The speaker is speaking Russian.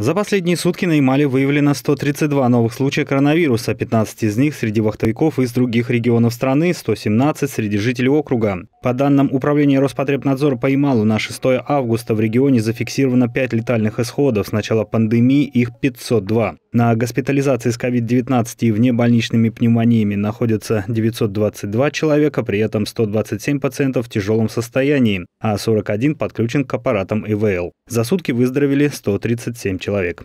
За последние сутки на Ямале выявлено 132 новых случая коронавируса, 15 из них среди вахтовиков из других регионов страны, 117 среди жителей округа. По данным Управления Роспотребнадзора по Ямалу, на 6 августа в регионе зафиксировано 5 летальных исходов. С начала пандемии их 502. На госпитализации с COVID-19 и внебольничными пневмониями находятся 922 человека, при этом 127 пациентов в тяжелом состоянии, а 41 подключен к аппаратам ИВЛ. За сутки выздоровели 137 человек.